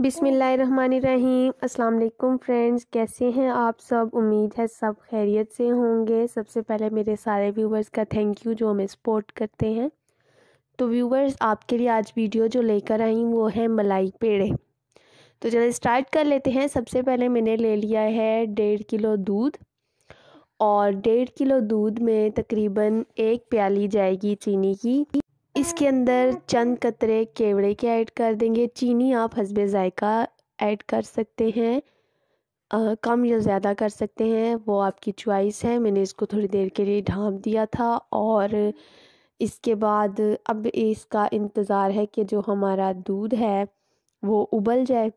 बिसमीम अस्सलाम फ्रेंड्स कैसे हैं आप सब उम्मीद है सब खैरियत से होंगे सबसे पहले मेरे सारे व्यूवर्स का थैंक यू जो हमें सपोर्ट करते हैं तो व्यूवर्स आपके लिए आज वीडियो जो लेकर आई वो है मलाई पेड़े तो चलिए स्टार्ट कर लेते हैं सबसे पहले मैंने ले लिया है डेढ़ किलो दूध और डेढ़ किलो दूध में तकरीबन एक प्याली जाएगी चीनी की इसके अंदर चंद कतरे केवड़े के ऐड कर देंगे चीनी आप हसबे ज़ायका ऐड कर सकते हैं आ, कम या ज़्यादा कर सकते हैं वो आपकी चॉइस है मैंने इसको थोड़ी देर के लिए ढाँप दिया था और इसके बाद अब इसका इंतज़ार है कि जो हमारा दूध है वो उबल जाए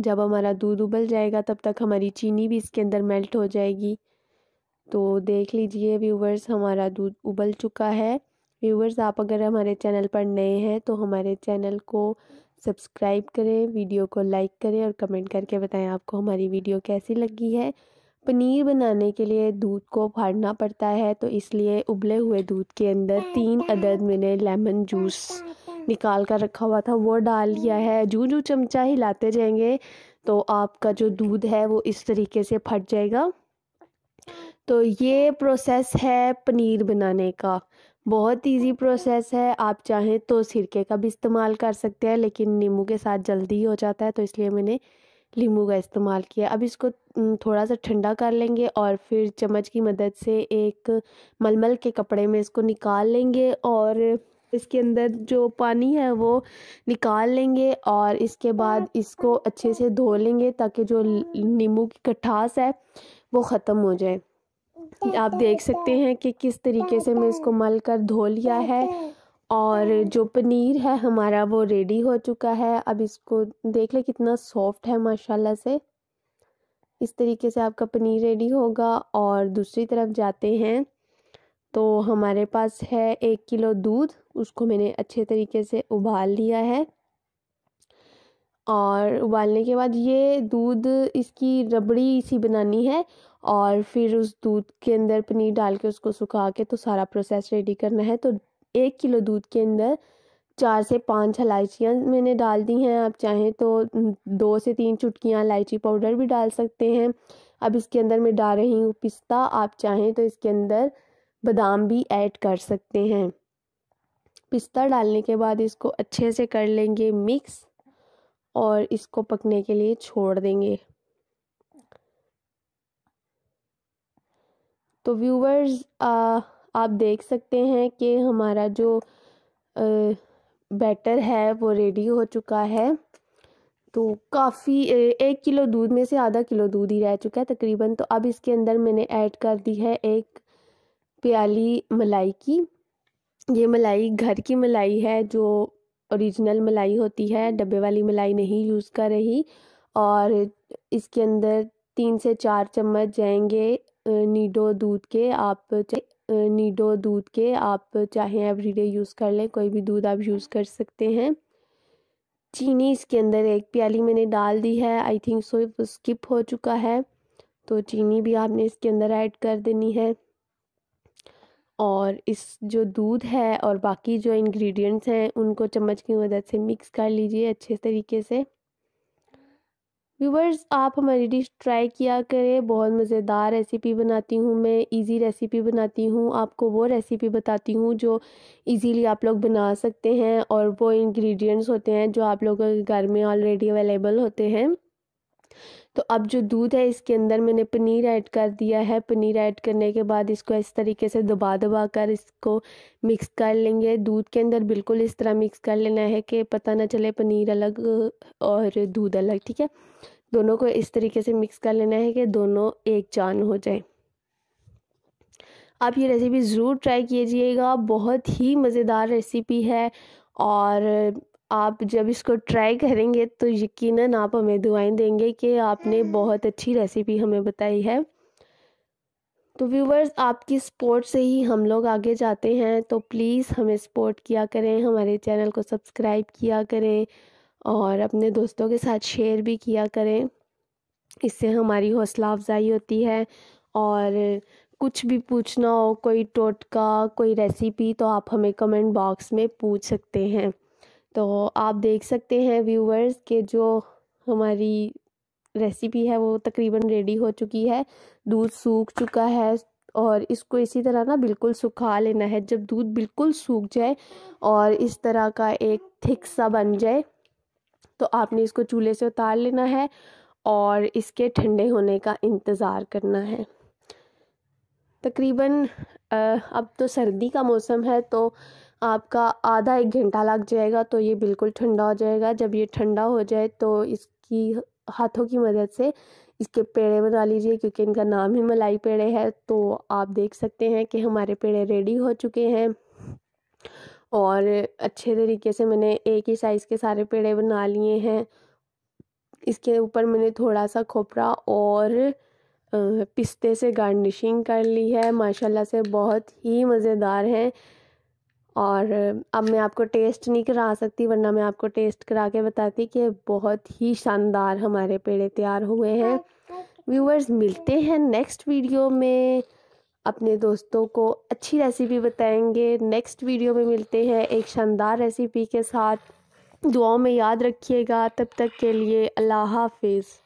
जब हमारा दूध उबल जाएगा तब तक हमारी चीनी भी इसके अंदर मेल्ट हो जाएगी तो देख लीजिए व्यूवर्स हमारा दूध उबल चुका है व्यूवर्स आप अगर हमारे चैनल पर नए हैं तो हमारे चैनल को सब्सक्राइब करें वीडियो को लाइक करें और कमेंट करके बताएं आपको हमारी वीडियो कैसी लगी है पनीर बनाने के लिए दूध को फाड़ना पड़ता है तो इसलिए उबले हुए दूध के अंदर तीन अदद मैंने लेमन जूस निकाल कर रखा हुआ था वो डाल दिया है जू जू चमचा हिलाते जाएंगे तो आपका जो दूध है वो इस तरीके से फट जाएगा तो ये प्रोसेस है पनीर बनाने का बहुत इजी प्रोसेस है आप चाहें तो सिरके का भी इस्तेमाल कर सकते हैं लेकिन नींबू के साथ जल्दी ही हो जाता है तो इसलिए मैंने नींबू का इस्तेमाल किया अब इसको थोड़ा सा ठंडा कर लेंगे और फिर चम्मच की मदद से एक मलमल के कपड़े में इसको निकाल लेंगे और इसके अंदर जो पानी है वो निकाल लेंगे और इसके बाद इसको अच्छे से धो लेंगे ताकि जो नींबू की खटास है वो ख़त्म हो जाए आप देख सकते हैं कि किस तरीके से मैं इसको मल कर धो लिया है और जो पनीर है हमारा वो रेडी हो चुका है अब इसको देख ले कितना सॉफ्ट है माशाल्लाह से इस तरीके से आपका पनीर रेडी होगा और दूसरी तरफ जाते हैं तो हमारे पास है एक किलो दूध उसको मैंने अच्छे तरीके से उबाल लिया है और उबालने के बाद ये दूध इसकी रबड़ी सी बनानी है और फिर उस दूध के अंदर पनीर डाल के उसको सुखा के तो सारा प्रोसेस रेडी करना है तो एक किलो दूध के अंदर चार से पाँच इलायचियाँ मैंने डाल दी हैं आप चाहें तो दो से तीन चुटकियाँ इलायची पाउडर भी डाल सकते हैं अब इसके अंदर मैं डाल रही हूँ पिस्ता आप चाहें तो इसके अंदर बादाम भी ऐड कर सकते हैं पिस्ता डालने के बाद इसको अच्छे से कर लेंगे मिक्स और इसको पकने के लिए छोड़ देंगे तो व्यूवर्स आप देख सकते हैं कि हमारा जो बैटर है वो रेडी हो चुका है तो काफ़ी एक किलो दूध में से आधा किलो दूध ही रह चुका है तकरीबन तो अब इसके अंदर मैंने ऐड कर दी है एक प्याली मलाई की ये मलाई घर की मलाई है जो ओरिजिनल मलाई होती है डब्बे वाली मलाई नहीं यूज़ कर रही और इसके अंदर तीन से चार चम्मच जाएंगे नीडो दूध के आप नीडो दूध के आप चाहे एवरीडे यूज़ कर लें कोई भी दूध आप यूज़ कर सकते हैं चीनी इसके अंदर एक प्याली मैंने डाल दी है आई थिंक सो स्किप हो चुका है तो चीनी भी आपने इसके अंदर ऐड कर देनी है और इस जो दूध है और बाकी जो इंग्रेडिएंट्स हैं उनको चम्मच की मदद से मिक्स कर लीजिए अच्छे तरीके से व्यूवर्स आप हमारी डिश ट्राई किया करें बहुत मज़ेदार रेसिपी बनाती हूँ मैं इजी रेसिपी बनाती हूँ आपको वो रेसिपी बताती हूँ जो इजीली आप लोग बना सकते हैं और वो इंग्रेडिएंट्स होते हैं जो आप लोगों के घर में ऑलरेडी अवेलेबल होते हैं तो अब जो दूध है इसके अंदर मैंने पनीर ऐड कर दिया है पनीर ऐड करने के बाद इसको इस तरीके से दबा दबा कर इसको मिक्स कर लेंगे दूध के अंदर बिल्कुल इस तरह मिक्स कर लेना है कि पता ना चले पनीर अलग और दूध अलग ठीक है दोनों को इस तरीके से मिक्स कर लेना है कि दोनों एक जान हो जाए आप ये रेसिपी ज़रूर ट्राई कीजिएगा बहुत ही मज़ेदार रेसिपी है और आप जब इसको ट्राई करेंगे तो यकीनन आप हमें दुआएं देंगे कि आपने हम्म। बहुत अच्छी रेसिपी हमें बताई है तो व्यूवर्स आपकी सपोर्ट से ही हम लोग आगे जाते हैं तो प्लीज़ हमें सपोर्ट किया करें हमारे चैनल को सब्सक्राइब किया करें और अपने दोस्तों के साथ शेयर भी किया करें इससे हमारी हौसला अफजाई होती है और कुछ भी पूछना हो कोई टोटका कोई रेसिपी तो आप हमें कमेंट बॉक्स में पूछ सकते हैं तो आप देख सकते हैं व्यूवर्स के जो हमारी रेसिपी है वो तकरीबन रेडी हो चुकी है दूध सूख चुका है और इसको इसी तरह ना बिल्कुल सुखा लेना है जब दूध बिल्कुल सूख जाए और इस तरह का एक थिक सा बन जाए तो आपने इसको चूल्हे से उतार लेना है और इसके ठंडे होने का इंतज़ार करना है तकरीबन अब तो सर्दी का मौसम है तो आपका आधा एक घंटा लग जाएगा तो ये बिल्कुल ठंडा हो जाएगा जब ये ठंडा हो जाए तो इसकी हाथों की मदद से इसके पेड़े बना लीजिए क्योंकि इनका नाम ही मलाई पेड़े है तो आप देख सकते हैं कि हमारे पेड़े रेडी हो चुके हैं और अच्छे तरीके से मैंने एक ही साइज़ के सारे पेड़े बना लिए हैं इसके ऊपर मैंने थोड़ा सा खोपरा और पिस्ते से गार्निशिंग कर ली है माशाल्लाह से बहुत ही मज़ेदार हैं और अब मैं आपको टेस्ट नहीं करा सकती वरना मैं आपको टेस्ट करा के बताती कि बहुत ही शानदार हमारे पेड़े तैयार हुए हैं व्यूवर्स मिलते हैं नेक्स्ट वीडियो में अपने दोस्तों को अच्छी रेसिपी बताएंगे नेक्स्ट वीडियो में मिलते हैं एक शानदार रेसिपी के साथ दुआओं में याद रखिएगा तब तक के लिए अल्लाह हाफिज़